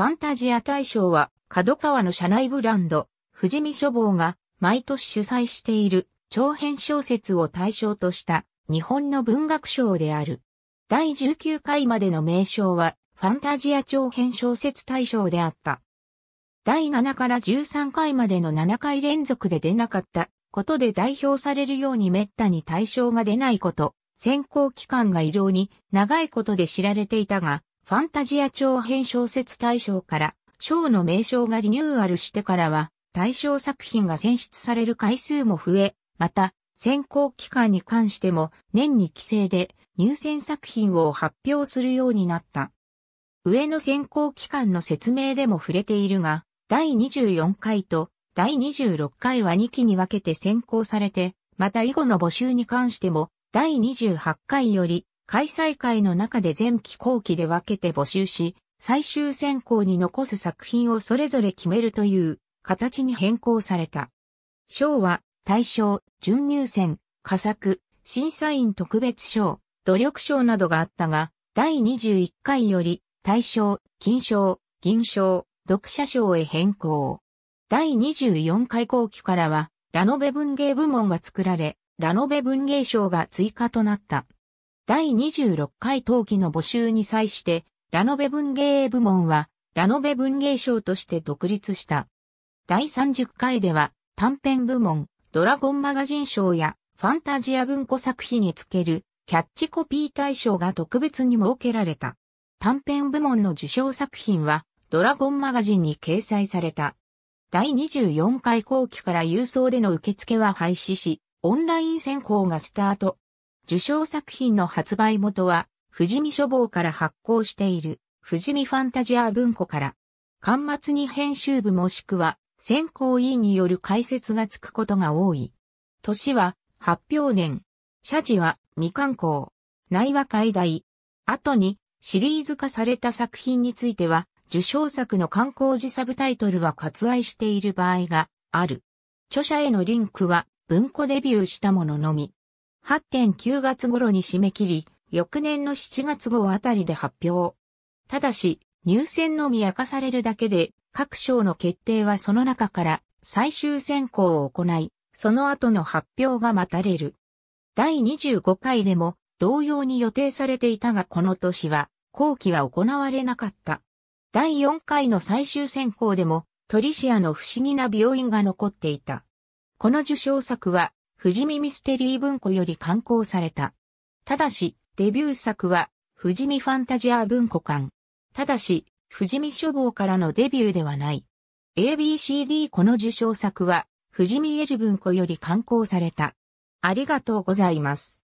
ファンタジア大賞は、角川の社内ブランド、富士見書房が毎年主催している長編小説を対象とした日本の文学賞である。第19回までの名称は、ファンタジア長編小説大賞であった。第7から13回までの7回連続で出なかったことで代表されるように滅多に対象が出ないこと、選考期間が異常に長いことで知られていたが、ファンタジア長編小説大賞から賞の名称がリニューアルしてからは大賞作品が選出される回数も増え、また選考期間に関しても年に規制で入選作品を発表するようになった。上の選考期間の説明でも触れているが、第24回と第26回は2期に分けて選考されて、また以後の募集に関しても、第28回より開催会の中で前期後期で分けて募集し、最終選考に残す作品をそれぞれ決めるという形に変更された。賞は、大賞、準入選、佳作、審査員特別賞、努力賞などがあったが、第21回より、大賞、金賞、銀賞、読者賞へ変更。第24回後期からは、ラノベ文芸部門が作られ、ラノベ文芸賞が追加となった。第26回冬季の募集に際して、ラノベ文芸部門は、ラノベ文芸賞として独立した。第30回では、短編部門、ドラゴンマガジン賞や、ファンタジア文庫作品につける、キャッチコピー大賞が特別に設けられた。短編部門の受賞作品は、ドラゴンマガジンに掲載された。第24回後期から郵送での受付は廃止し、オンライン選考がスタート。受賞作品の発売元は、富士見書房から発行している、富士見ファンタジア文庫から、端末に編集部もしくは、選考委員による解説がつくことが多い。年は、発表年。社辞は、未刊行。内は解題。後に、シリーズ化された作品については、受賞作の刊行時サブタイトルは割愛している場合がある。著者へのリンクは文庫デビューしたもののみ。8.9月頃に締め切り、翌年の7月号あたりで発表。ただし、入選のみ明かされるだけで、各賞の決定はその中から最終選考を行い、その後の発表が待たれる。第25回でも同様に予定されていたがこの年は、後期は行われなかった。第4回の最終選考でも、トリシアの不思議な病院が残っていた。この受賞作は、富士見ミステリー文庫より刊行された。ただし、デビュー作は、富士見ファンタジア文庫館。ただし、富士見書房からのデビューではない。ABCD この受賞作は、富士見エル文庫より刊行された。ありがとうございます。